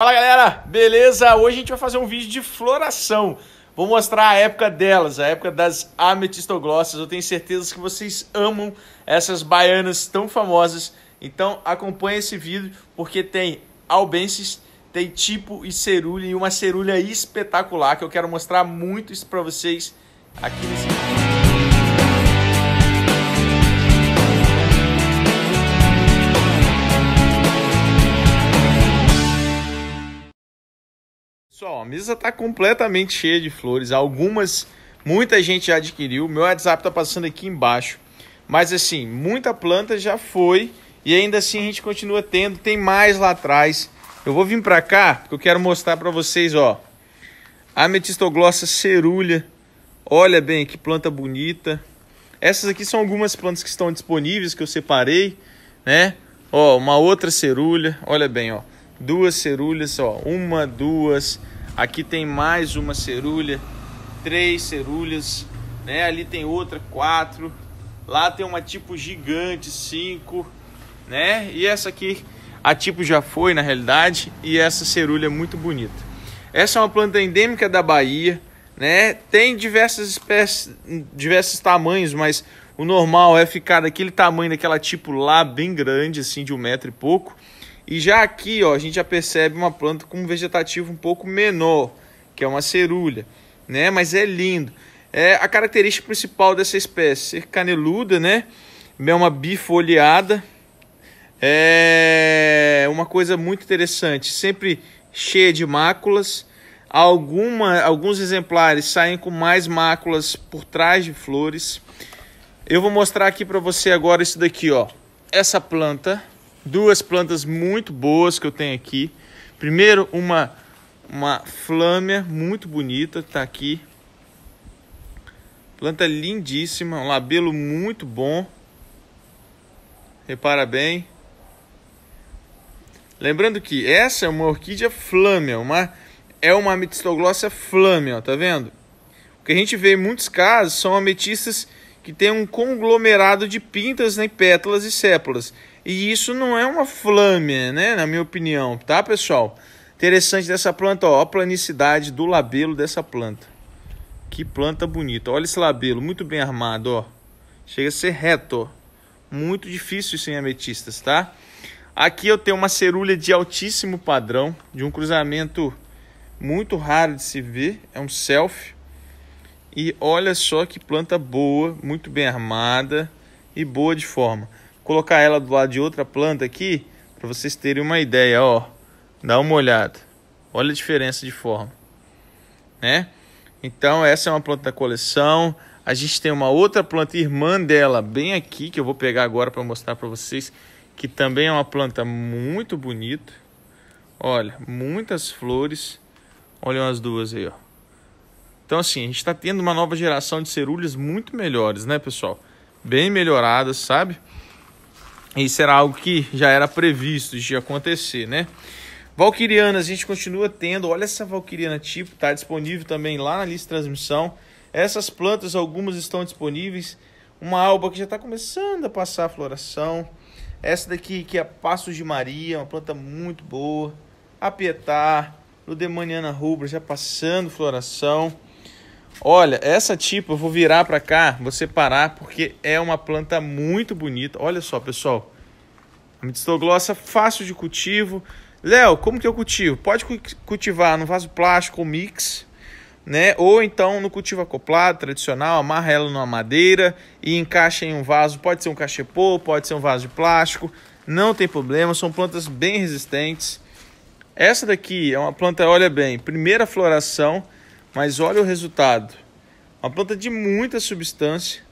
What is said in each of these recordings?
Fala galera, beleza? Hoje a gente vai fazer um vídeo de floração. Vou mostrar a época delas, a época das ametistoglossas. Eu tenho certeza que vocês amam essas baianas tão famosas. Então acompanhe esse vídeo porque tem albensis, tem tipo e cerulha e uma cerulha espetacular que eu quero mostrar muito isso para vocês aqui nesse vídeo. Ó, a mesa tá completamente cheia de flores. Algumas, muita gente já adquiriu. Meu WhatsApp tá passando aqui embaixo. Mas assim, muita planta já foi e ainda assim a gente continua tendo. Tem mais lá atrás. Eu vou vir para cá porque eu quero mostrar para vocês, ó. A metistoglossa cerulha. Olha bem que planta bonita. Essas aqui são algumas plantas que estão disponíveis que eu separei, né? Ó, uma outra cerulha. Olha bem, ó. Duas cerulhas, ó. Uma, duas, Aqui tem mais uma cerulha, três cerulhas, né? Ali tem outra, quatro. Lá tem uma tipo gigante, cinco, né? E essa aqui, a tipo já foi na realidade, e essa cerulha é muito bonita. Essa é uma planta endêmica da Bahia, né? Tem diversas espécies, diversos tamanhos, mas o normal é ficar daquele tamanho daquela tipo lá bem grande, assim, de um metro e pouco. E já aqui, ó, a gente já percebe uma planta com um vegetativo um pouco menor, que é uma cerulha, né? Mas é lindo. É a característica principal dessa espécie, ser caneluda, né? É uma bifoliada. É uma coisa muito interessante, sempre cheia de máculas. Alguma, alguns exemplares saem com mais máculas por trás de flores. Eu vou mostrar aqui para você agora isso daqui, ó. Essa planta duas plantas muito boas que eu tenho aqui. Primeiro, uma, uma flâmia muito bonita, tá aqui. Planta lindíssima, um labelo muito bom. Repara bem. Lembrando que essa é uma orquídea flâmia, uma, é uma ametistoglossia flâmia, ó, tá vendo? O que a gente vê em muitos casos são ametistas que têm um conglomerado de pintas, né, pétalas e sépulas e isso não é uma flâmia, né? Na minha opinião, tá, pessoal? Interessante dessa planta, ó, a planicidade do labelo dessa planta. Que planta bonita. Olha esse labelo, muito bem armado, ó. Chega a ser reto, ó. Muito difícil isso em ametistas, tá? Aqui eu tenho uma cerulha de altíssimo padrão, de um cruzamento muito raro de se ver, é um selfie. E olha só que planta boa, muito bem armada e boa de forma colocar ela do lado de outra planta aqui para vocês terem uma ideia, ó. Dá uma olhada. Olha a diferença de forma, né? Então essa é uma planta da coleção. A gente tem uma outra planta irmã dela bem aqui que eu vou pegar agora para mostrar para vocês, que também é uma planta muito bonita. Olha, muitas flores. Olha as duas aí, ó. Então assim, a gente está tendo uma nova geração de cerúleas muito melhores, né, pessoal? Bem melhoradas, sabe? Isso era algo que já era previsto de acontecer, né? Valquiriana, a gente continua tendo. Olha essa Valquiriana tipo, tá disponível também lá na lista de transmissão. Essas plantas, algumas estão disponíveis. Uma alba que já está começando a passar a floração. Essa daqui que é Passos de Maria, uma planta muito boa. A Pietar, Ludemaniana rubra já passando floração. Olha, essa tipo eu vou virar para cá, vou separar porque é uma planta muito bonita. Olha só, pessoal. A fácil de cultivo. Léo, como que eu cultivo? Pode cultivar no vaso plástico ou mix, né? Ou então no cultivo acoplado tradicional, amarra ela numa madeira e encaixa em um vaso. Pode ser um cachepô, pode ser um vaso de plástico. Não tem problema, são plantas bem resistentes. Essa daqui é uma planta, olha bem, primeira floração mas olha o resultado. Uma planta de muita substância,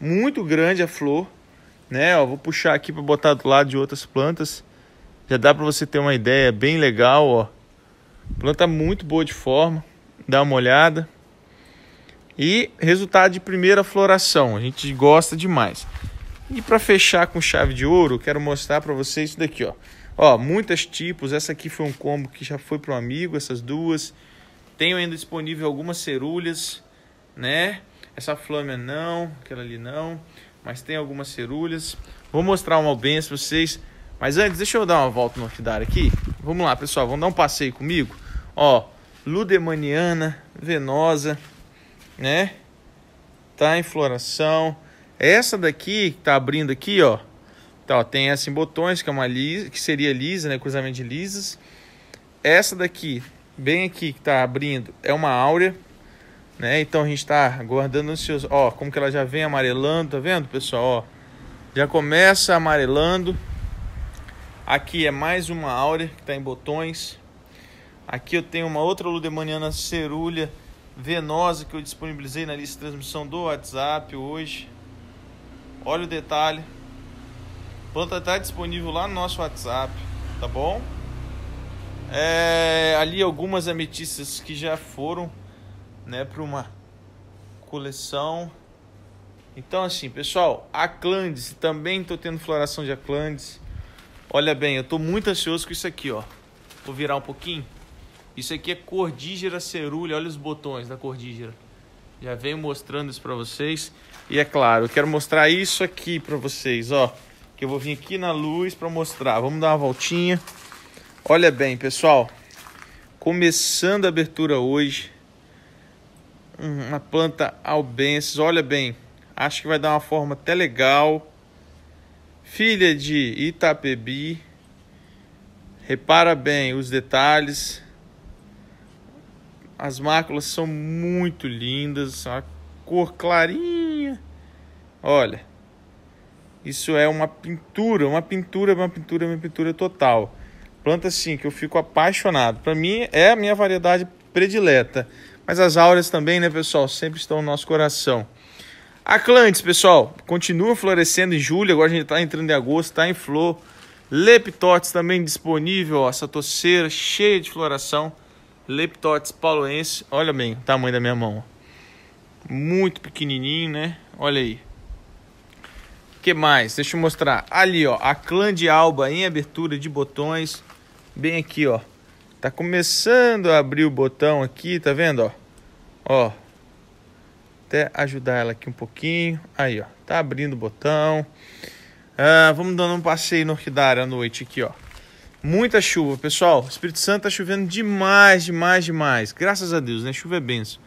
muito grande a flor, né? Ó, vou puxar aqui para botar do lado de outras plantas. Já dá para você ter uma ideia bem legal, ó. Planta muito boa de forma, dá uma olhada. E resultado de primeira floração, a gente gosta demais. E para fechar com chave de ouro, quero mostrar para vocês isso daqui, ó. Ó, muitos tipos, essa aqui foi um combo que já foi para um amigo, essas duas. Tenho ainda disponível algumas cerulhas, né? Essa flâmia não, aquela ali não, mas tem algumas cerulhas. Vou mostrar uma albenha pra vocês. Mas antes, deixa eu dar uma volta no orquidário aqui. Vamos lá, pessoal, vamos dar um passeio comigo? Ó, Ludemaniana, venosa, né? Tá em floração. Essa daqui que tá abrindo aqui, ó. Tá, ó, tem essa em botões, que é uma lisa, que seria lisa, né? Cruzamento de lisas. Essa daqui bem aqui que está abrindo, é uma áurea, né? Então a gente está guardando ansioso. Ó, como que ela já vem amarelando, tá vendo, pessoal? Ó, já começa amarelando. Aqui é mais uma áurea que está em botões. Aqui eu tenho uma outra Ludemaniana cerúlea venosa que eu disponibilizei na lista de transmissão do WhatsApp hoje. Olha o detalhe. planta está disponível lá no nosso WhatsApp, tá bom? É, ali algumas ametistas que já foram né, para uma coleção. Então, assim, pessoal, Aclandes, também estou tendo floração de Aclandes. Olha bem, eu estou muito ansioso com isso aqui, ó. Vou virar um pouquinho. Isso aqui é cordígera cerúlea, olha os botões da cordígera. Já venho mostrando isso para vocês. E é claro, eu quero mostrar isso aqui para vocês, ó. Que eu vou vir aqui na luz para mostrar. Vamos dar uma voltinha. Olha bem, pessoal, começando a abertura hoje, uma planta albensis, olha bem, acho que vai dar uma forma até legal, filha de Itapebi, repara bem os detalhes, as máculas são muito lindas, a cor clarinha, olha, isso é uma pintura, uma pintura, uma pintura, uma pintura total. Planta assim que eu fico apaixonado. Para mim é a minha variedade predileta. Mas as áureas também, né, pessoal, sempre estão no nosso coração. Aclantes, pessoal, continua florescendo em julho, agora a gente está entrando em agosto, está em flor. Leptotes também disponível, ó, essa toceira cheia de floração. Leptotes pauloense, olha bem o tamanho da minha mão. Ó. Muito pequenininho, né? Olha aí que mais? Deixa eu mostrar. Ali, ó, a clã de alba em abertura de botões. Bem aqui, ó. Tá começando a abrir o botão aqui, tá vendo, ó? Ó. Até ajudar ela aqui um pouquinho. Aí, ó. Tá abrindo o botão. Ah, vamos dando um passeio no orquidário à noite aqui, ó. Muita chuva, pessoal. Espírito Santo tá chovendo demais, demais, demais. Graças a Deus, né? Chuva é benção.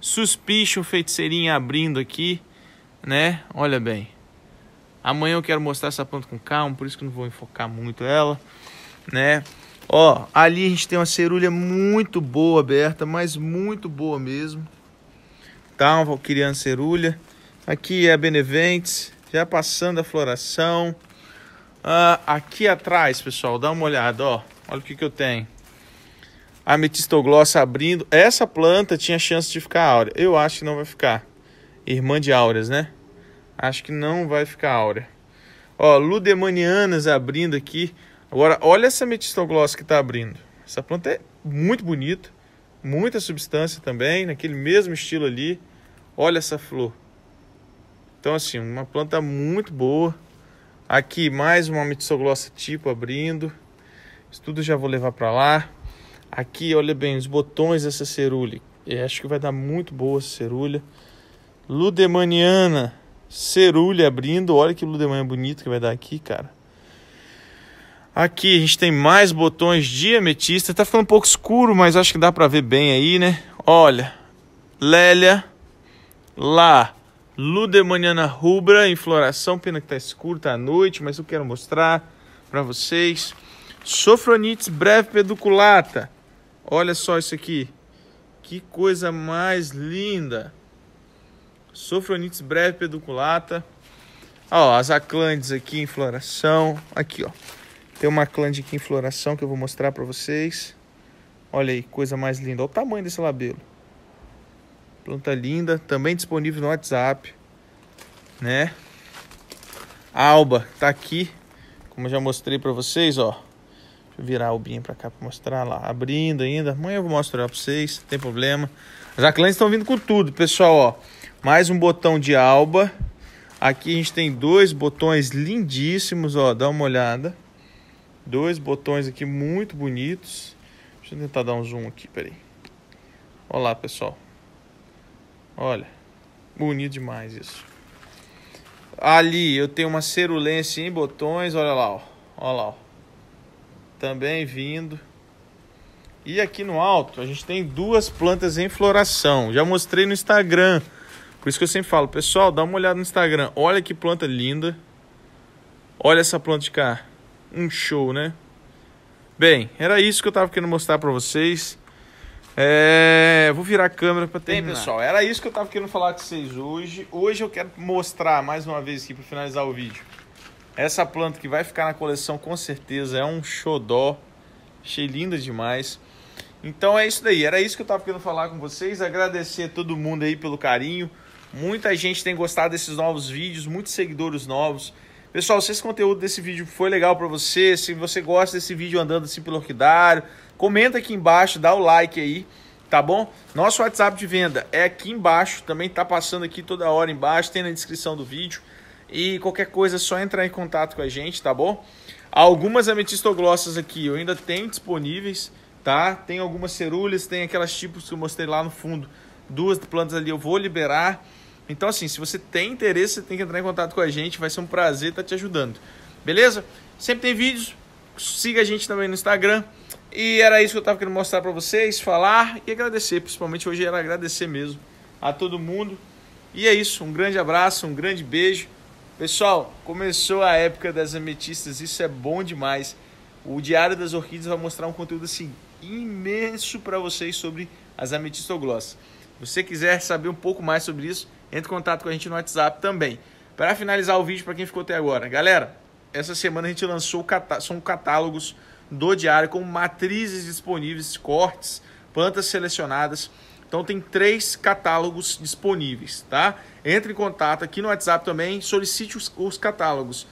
Suspicion, feiticeirinha abrindo aqui, né? Olha bem. Amanhã eu quero mostrar essa planta com calma, por isso que não vou enfocar muito ela, né? Ó, ali a gente tem uma cerúlia muito boa aberta, mas muito boa mesmo. Tá, uma valquiriana cerulha. Aqui é a Beneventes, já passando a floração. Ah, aqui atrás, pessoal, dá uma olhada, ó. Olha o que, que eu tenho. A metistoglossa abrindo. Essa planta tinha chance de ficar áurea. Eu acho que não vai ficar. Irmã de áureas, né? Acho que não vai ficar áurea. Ó, Ludemanianas abrindo aqui. Agora, olha essa metistoglossa que está abrindo. Essa planta é muito bonita. Muita substância também, naquele mesmo estilo ali. Olha essa flor. Então, assim, uma planta muito boa. Aqui, mais uma metistoglossa tipo abrindo. Isso tudo já vou levar para lá. Aqui, olha bem, os botões dessa cerulha. Eu é, acho que vai dar muito boa essa cerulha. Ludemaniana Cerulha abrindo. Olha que blue manhã bonito que vai dar aqui, cara. Aqui a gente tem mais botões de ametista. Tá ficando um pouco escuro, mas acho que dá pra ver bem aí, né? Olha. Lélia. Lá. Ludemoniana rubra em floração. Pena que tá escuro, tá à noite, mas eu quero mostrar pra vocês. Sofronites breve peduculata. Olha só isso aqui. Que coisa mais linda. Sofronites breve peduculata. Ó, as aclandes aqui em floração. Aqui, ó. Tem uma aclande aqui em floração que eu vou mostrar para vocês. Olha aí, coisa mais linda. Olha o tamanho desse labelo. Planta linda, também disponível no WhatsApp, né? A alba tá aqui, como eu já mostrei para vocês, ó. Deixa eu virar a albinha para cá para mostrar lá. Abrindo ainda. Amanhã eu vou mostrar para vocês, não tem problema. As aclandes estão vindo com tudo, pessoal, ó mais um botão de alba. Aqui a gente tem dois botões lindíssimos, ó, dá uma olhada. Dois botões aqui muito bonitos. Deixa eu tentar dar um zoom aqui, peraí. Olha lá, pessoal. Olha, bonito demais isso. Ali eu tenho uma cerulense em botões, olha lá, ó. Olha lá, ó. Também vindo. E aqui no alto a gente tem duas plantas em floração. Já mostrei no Instagram por isso que eu sempre falo, pessoal, dá uma olhada no Instagram. Olha que planta linda. Olha essa planta de cá. Um show, né? Bem, era isso que eu tava querendo mostrar para vocês. É... Vou virar a câmera para terminar. Bem, pessoal, era isso que eu tava querendo falar com vocês hoje. Hoje eu quero mostrar mais uma vez aqui para finalizar o vídeo. Essa planta que vai ficar na coleção com certeza é um xodó. Achei linda demais. Então é isso daí, era isso que eu tava querendo falar com vocês. Agradecer a todo mundo aí pelo carinho. Muita gente tem gostado desses novos vídeos, muitos seguidores novos. Pessoal, se esse conteúdo desse vídeo foi legal para você, se você gosta desse vídeo andando assim pelo orquidário, comenta aqui embaixo, dá o like aí, tá bom? Nosso WhatsApp de venda é aqui embaixo, também tá passando aqui toda hora embaixo, tem na descrição do vídeo. E qualquer coisa é só entrar em contato com a gente, tá bom? Algumas ametistoglossas aqui eu ainda tenho disponíveis, tá? Tem algumas cerúleas, tem aquelas tipos que eu mostrei lá no fundo duas plantas ali eu vou liberar. Então, assim, se você tem interesse, você tem que entrar em contato com a gente, vai ser um prazer estar te ajudando. Beleza? Sempre tem vídeos, siga a gente também no Instagram. E era isso que eu estava querendo mostrar para vocês, falar e agradecer, principalmente hoje era agradecer mesmo a todo mundo. E é isso, um grande abraço, um grande beijo. Pessoal, começou a época das ametistas, isso é bom demais. O Diário das Orquídeas vai mostrar um conteúdo assim imenso para vocês sobre as ametistoglossas. Se você quiser saber um pouco mais sobre isso, entre em contato com a gente no WhatsApp também. Para finalizar o vídeo, para quem ficou até agora, galera, essa semana a gente lançou são catálogos do diário com matrizes disponíveis, cortes, plantas selecionadas. Então tem três catálogos disponíveis, tá? Entre em contato aqui no WhatsApp também, solicite os, os catálogos.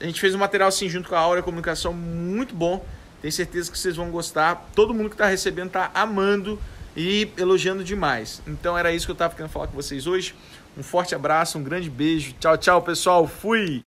A gente fez um material assim junto com a Aura Comunicação muito bom. Tenho certeza que vocês vão gostar. Todo mundo que está recebendo está amando e elogiando demais. Então era isso que eu estava querendo falar com vocês hoje. Um forte abraço, um grande beijo. Tchau, tchau, pessoal. Fui!